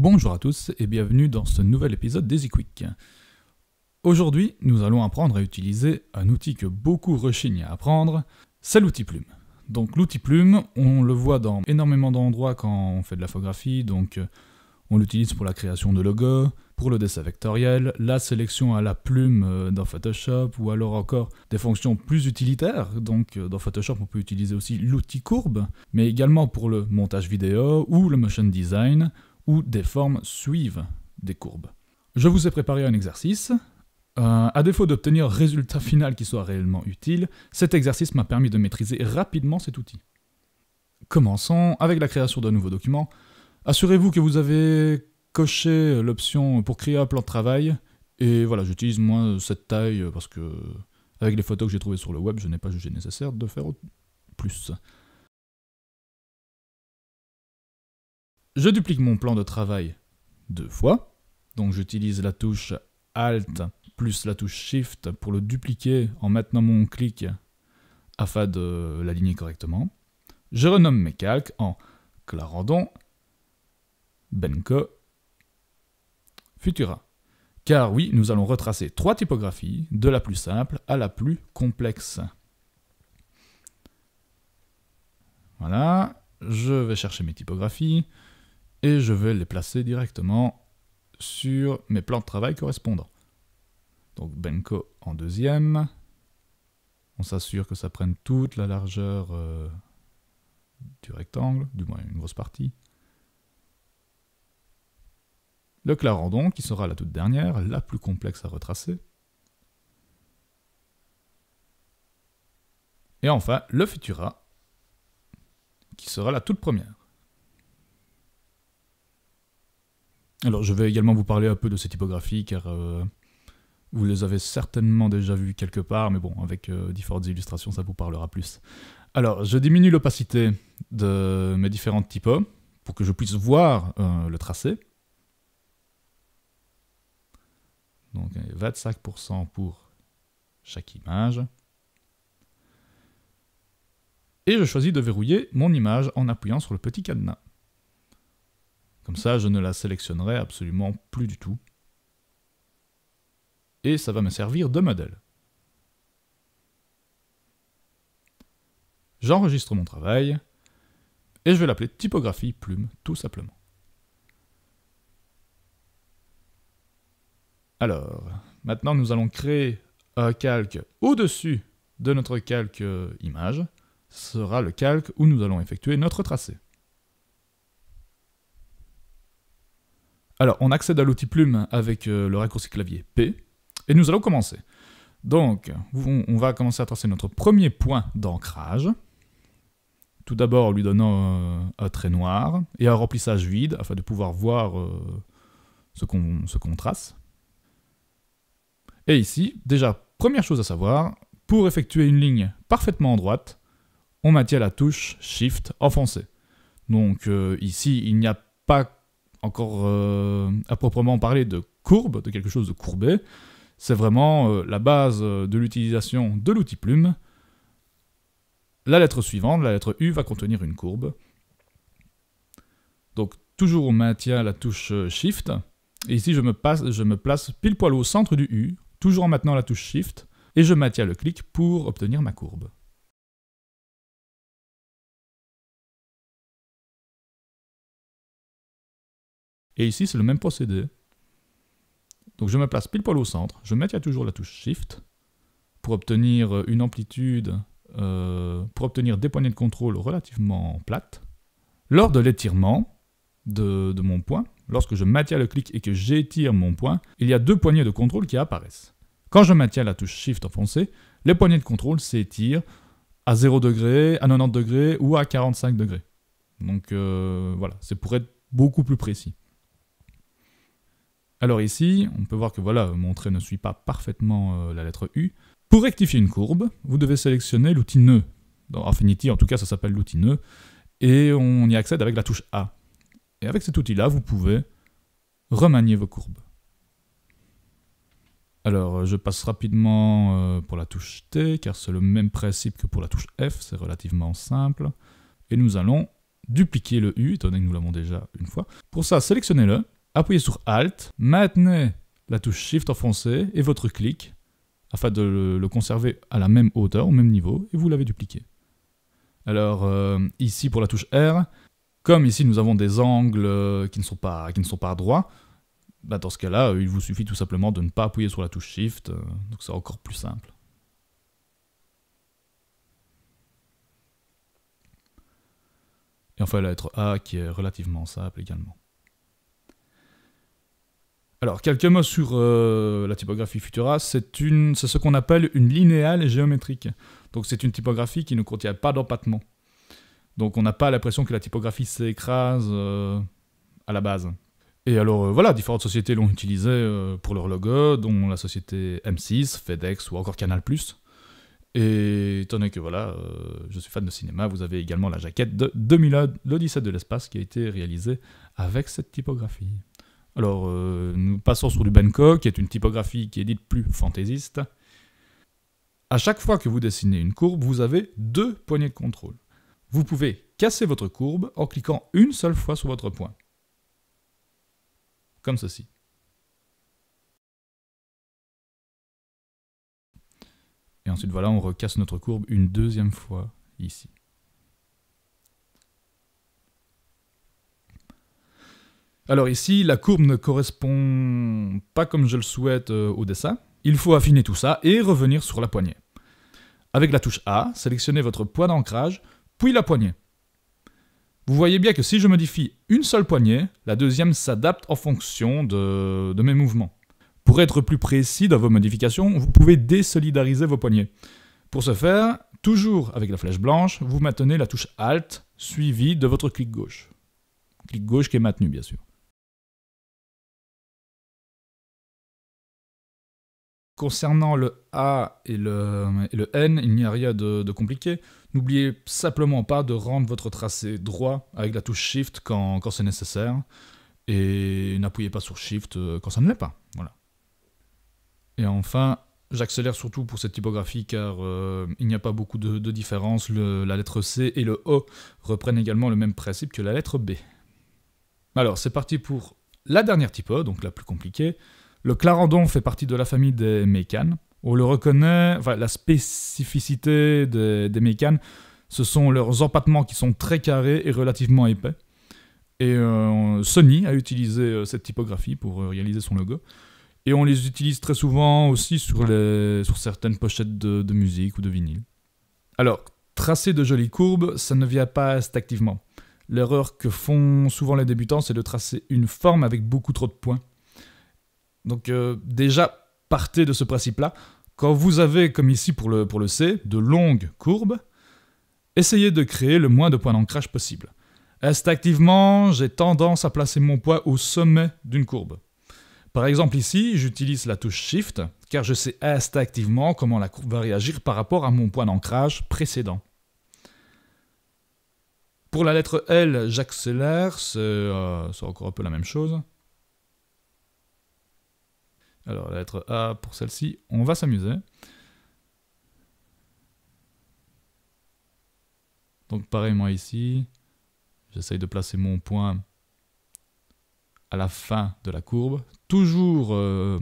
Bonjour à tous et bienvenue dans ce nouvel épisode d'Easy Aujourd'hui, nous allons apprendre à utiliser un outil que beaucoup rechignent à apprendre, c'est l'outil plume. Donc l'outil plume, on le voit dans énormément d'endroits quand on fait de photographie. donc on l'utilise pour la création de logos, pour le dessin vectoriel, la sélection à la plume euh, dans Photoshop ou alors encore des fonctions plus utilitaires. Donc euh, dans Photoshop, on peut utiliser aussi l'outil courbe, mais également pour le montage vidéo ou le motion design des formes suivent des courbes. Je vous ai préparé un exercice. Euh, à défaut d'obtenir un résultat final qui soit réellement utile, cet exercice m'a permis de maîtriser rapidement cet outil. Commençons avec la création d'un nouveau document. Assurez-vous que vous avez coché l'option pour créer un plan de travail. Et voilà, j'utilise moins cette taille parce que, avec les photos que j'ai trouvées sur le web, je n'ai pas jugé nécessaire de faire plus. Je duplique mon plan de travail deux fois. Donc j'utilise la touche Alt plus la touche Shift pour le dupliquer en maintenant mon clic afin de l'aligner correctement. Je renomme mes calques en Clarendon, Benko, Futura. Car oui, nous allons retracer trois typographies, de la plus simple à la plus complexe. Voilà, je vais chercher mes typographies et je vais les placer directement sur mes plans de travail correspondants. Donc Benko en deuxième. On s'assure que ça prenne toute la largeur euh, du rectangle, du moins une grosse partie. Le Clarendon, qui sera la toute dernière, la plus complexe à retracer. Et enfin, le Futura, qui sera la toute première. Alors, je vais également vous parler un peu de ces typographies, car euh, vous les avez certainement déjà vues quelque part, mais bon, avec euh, différentes illustrations, ça vous parlera plus. Alors, je diminue l'opacité de mes différentes typos pour que je puisse voir euh, le tracé. Donc, 25% pour chaque image. Et je choisis de verrouiller mon image en appuyant sur le petit cadenas. Comme ça, je ne la sélectionnerai absolument plus du tout. Et ça va me servir de modèle. J'enregistre mon travail et je vais l'appeler typographie plume tout simplement. Alors, maintenant nous allons créer un calque au-dessus de notre calque image. Ce sera le calque où nous allons effectuer notre tracé. Alors, on accède à l'outil plume avec euh, le raccourci clavier P, et nous allons commencer. Donc, on va commencer à tracer notre premier point d'ancrage. Tout d'abord, en lui donnant euh, un trait noir et un remplissage vide, afin de pouvoir voir euh, ce qu'on trace. Et ici, déjà, première chose à savoir, pour effectuer une ligne parfaitement en droite, on maintient la touche Shift enfoncée. Donc ici, il n'y a pas encore euh, à proprement parler de courbe, de quelque chose de courbé, c'est vraiment euh, la base euh, de l'utilisation de l'outil plume. La lettre suivante, la lettre U, va contenir une courbe. Donc toujours on maintient la touche Shift, et ici je me, passe, je me place pile poil au centre du U, toujours en maintenant la touche Shift, et je maintiens le clic pour obtenir ma courbe. Et ici, c'est le même procédé. Donc je me place pile poil au centre, je maintiens toujours la touche Shift pour obtenir euh, une amplitude, euh, pour obtenir des poignées de contrôle relativement plates. Lors de l'étirement de, mon point, lorsque je maintiens le clic et que j'étire mon point, il y a deux poignées de contrôle qui apparaissent. Quand je maintiens la touche Shift enfoncée, les poignées de contrôle s'étirent à 0 degré, à 90 degrés ou à 45 degrés. Donc euh, voilà, c'est pour être beaucoup plus précis. Alors ici, on peut voir que voilà, mon trait ne suit pas parfaitement euh, la lettre U. Pour rectifier une courbe, vous devez sélectionner l'outil nœud. Dans Affinity, en tout cas, ça s'appelle l'outil nœud. Et on y accède avec la touche A. Et avec cet outil-là, vous pouvez remanier vos courbes. Alors, je passe rapidement euh, pour la touche T, car c'est le même principe que pour la touche F, c'est relativement simple. Et nous allons dupliquer le U, étant donné que nous l'avons déjà une fois. Pour ça, sélectionnez-le, appuyez sur Alt, maintenez la touche Shift enfoncée et votre clic afin de le conserver à la même hauteur, au même niveau, et vous l'avez dupliqué. Alors euh, ici pour la touche R, comme ici nous avons des angles euh, qui ne sont pas, qui ne sont pas droits, bah, dans ce cas-là, euh, il vous suffit tout simplement de ne pas appuyer sur la touche Shift, donc c'est encore plus simple. Et enfin la lettre A qui est relativement simple également. Alors, quelques mots sur euh, la typographie Futura. C'est ce qu'on appelle une linéale géométrique. Donc, c'est une typographie qui ne contient pas d'empattement. Donc, on n'a pas l'impression que la typographie s'écrase euh, à la base. Et alors, euh, voilà, différentes sociétés l'ont utilisée pour leur logo, dont la société M6, FedEx ou encore Canal+. Et étant donné que voilà, je suis fan de cinéma, vous avez également la jaquette de 2001, l'Odyssée de l'espace, qui a été réalisée avec cette typographie. Alors, euh, nous passons sur du Bangkok, qui est une typographie qui est dite plus fantaisiste. À chaque fois que vous dessinez une courbe, vous avez deux poignées de contrôle. Vous pouvez casser votre courbe en cliquant une seule fois sur votre point. Comme ceci. Et ensuite, voilà, on recasse notre courbe une deuxième fois ici. Alors ici, la courbe ne correspond pas comme je le souhaite euh, au dessin. Il faut affiner tout ça et revenir sur la poignée. Avec la touche A, sélectionnez votre point d'ancrage, puis la poignée. Vous voyez bien que si je modifie une seule poignée, la deuxième s'adapte en fonction de, mes mouvements. Pour être plus précis dans vos modifications, vous pouvez désolidariser vos poignées. Pour ce faire, toujours avec la flèche blanche, vous maintenez la touche Alt suivie de votre clic gauche. Clic gauche qui est maintenu, bien sûr. Concernant le A et le, N, il n'y a rien de, compliqué. N'oubliez simplement pas de rendre votre tracé droit avec la touche Shift quand, c'est nécessaire. Et n'appuyez pas sur Shift euh, quand ça ne l'est pas. Voilà. Et enfin, j'accélère surtout pour cette typographie car euh, il n'y a pas beaucoup de, différence. la lettre C et le O reprennent également le même principe que la lettre B. Alors, c'est parti pour la dernière typo, donc la plus compliquée. Le clarendon fait partie de la famille des mécanes. On le reconnaît, enfin, la spécificité des, mécanes, ce sont leurs empattements qui sont très carrés et relativement épais. Et euh, Sony a utilisé euh, cette typographie pour euh, réaliser son logo. Et on les utilise très souvent aussi sur, certaines pochettes de, musique ou de vinyle. Alors, tracer de jolies courbes, ça ne vient pas activement. L'erreur que font souvent les débutants, c'est de tracer une forme avec beaucoup trop de points. Donc euh, déjà, partez de ce principe-là. Quand vous avez, comme ici pour le, C, de longues courbes, essayez de créer le moins de points d'ancrage possible. Instinctivement, j'ai tendance à placer mon poids au sommet d'une courbe. Par exemple ici, j'utilise la touche Shift, car je sais instinctivement comment la courbe va réagir par rapport à mon point d'ancrage précédent. Pour la lettre L, j'accélère, c'est euh, encore un peu la même chose. Alors, la lettre A pour celle-ci, on va s'amuser. Donc, pareil, moi ici, j'essaye de placer mon point à la fin de la courbe, toujours euh,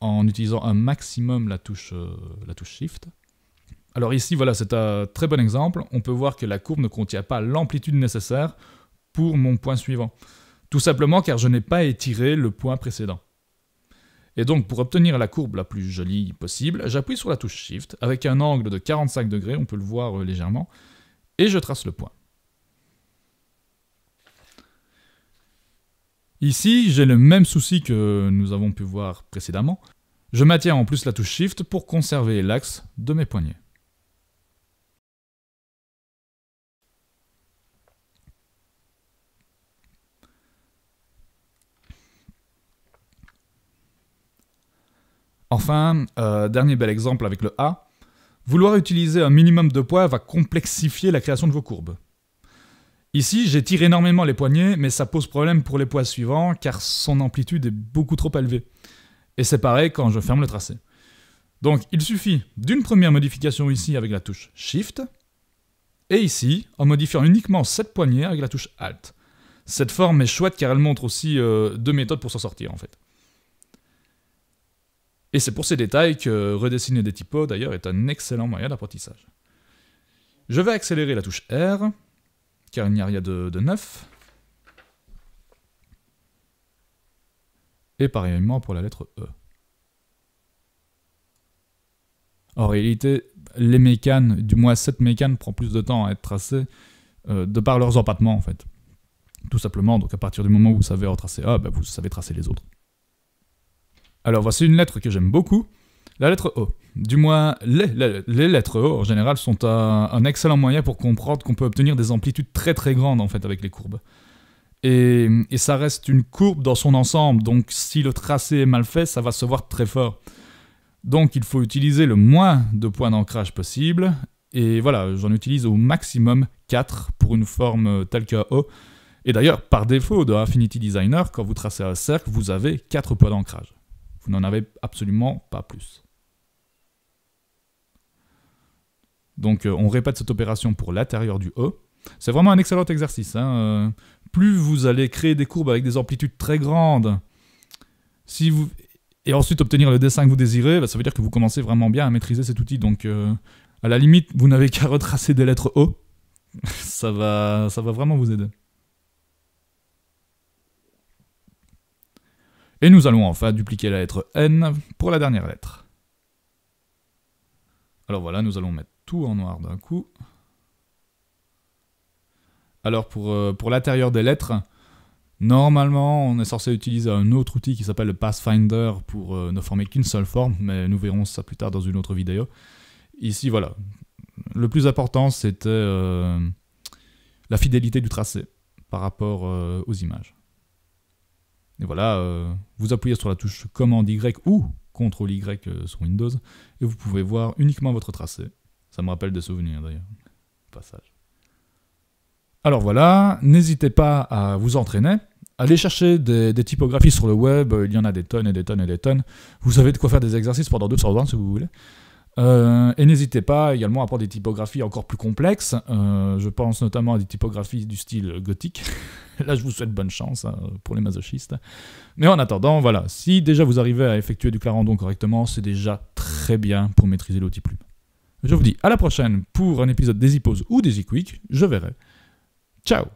en utilisant un maximum la touche, euh, la touche Shift. Alors ici, voilà, c'est un très bon exemple. On peut voir que la courbe ne contient pas l'amplitude nécessaire pour mon point suivant. Tout simplement car je n'ai pas étiré le point précédent. Et donc pour obtenir la courbe la plus jolie possible, j'appuie sur la touche Shift, avec un angle de 45 degrés, on peut le voir euh, légèrement, et je trace le point. Ici, j'ai le même souci que nous avons pu voir précédemment. Je maintiens en plus la touche Shift pour conserver l'axe de mes poignets. Enfin, euh, dernier bel exemple avec le A, vouloir utiliser un minimum de poids va complexifier la création de vos courbes. Ici, j'étire énormément les poignées, mais ça pose problème pour les poids suivants car son amplitude est beaucoup trop élevée. Et c'est pareil quand je ferme le tracé. Donc il suffit d'une première modification ici avec la touche Shift, et ici en modifiant uniquement cette poignée avec la touche Alt. Cette forme est chouette car elle montre aussi euh, deux méthodes pour s'en sortir en fait. Et c'est pour ces détails que redessiner des typos d'ailleurs est un excellent moyen d'apprentissage. Je vais accélérer la touche R, car il n'y a rien de, neuf. Et pareillement pour la lettre E. En réalité, les mécanes, du moins cette mécanes, prend plus de temps à être tracée euh, de par leurs empattements en fait. Tout simplement, donc à partir du moment où vous savez retracer A, bah, vous savez tracer les autres. Alors voici une lettre que j'aime beaucoup, la lettre O. Du moins, les, lettres O en général sont un, excellent moyen pour comprendre qu'on peut obtenir des amplitudes très très grandes en fait avec les courbes. Et, ça reste une courbe dans son ensemble, donc si le tracé est mal fait, ça va se voir très fort. Donc il faut utiliser le moins de points d'ancrage possible, et voilà, j'en utilise au maximum 4 pour une forme telle que O. Et d'ailleurs, par défaut de Affinity Designer, quand vous tracez un cercle, vous avez 4 points d'ancrage. Vous n'en avez absolument pas plus. Donc euh, on répète cette opération pour l'intérieur du O. E. C'est vraiment un excellent exercice. Hein. Euh, plus vous allez créer des courbes avec des amplitudes très grandes, si vous... et ensuite obtenir le dessin que vous désirez, bah, ça veut dire que vous commencez vraiment bien à maîtriser cet outil. Donc euh, à la limite, vous n'avez qu'à retracer des lettres O. ça, va, ça va vraiment vous aider. Et nous allons enfin dupliquer la lettre N pour la dernière lettre. Alors voilà, nous allons mettre tout en noir d'un coup. Alors pour, euh, pour l'intérieur des lettres, normalement on est censé utiliser un autre outil qui s'appelle le Pathfinder pour euh, ne former qu'une seule forme, mais nous verrons ça plus tard dans une autre vidéo. Ici voilà, le plus important c'était euh, la fidélité du tracé par rapport aux images. Et voilà, euh, vous appuyez sur la touche commande Y ou CTRL Y euh, sur Windows, et vous pouvez voir uniquement votre tracé. Ça me rappelle des souvenirs d'ailleurs, passage. Alors voilà, n'hésitez pas à vous entraîner. Allez chercher des, typographies sur le web, euh, il y en a des tonnes et des tonnes et des tonnes. Vous savez de quoi faire des exercices pendant 200 ans si vous voulez. Euh, et n'hésitez pas également à prendre des typographies encore plus complexes. Euh, je pense notamment à des typographies du style gothique. Là, je vous souhaite bonne chance hein, pour les masochistes. Mais en attendant, voilà, si déjà vous arrivez à effectuer du clarendon correctement, c'est déjà très bien pour maîtriser l'outil plume. Je vous dis à la prochaine pour un épisode des Hippos ou des quick. Je verrai. Ciao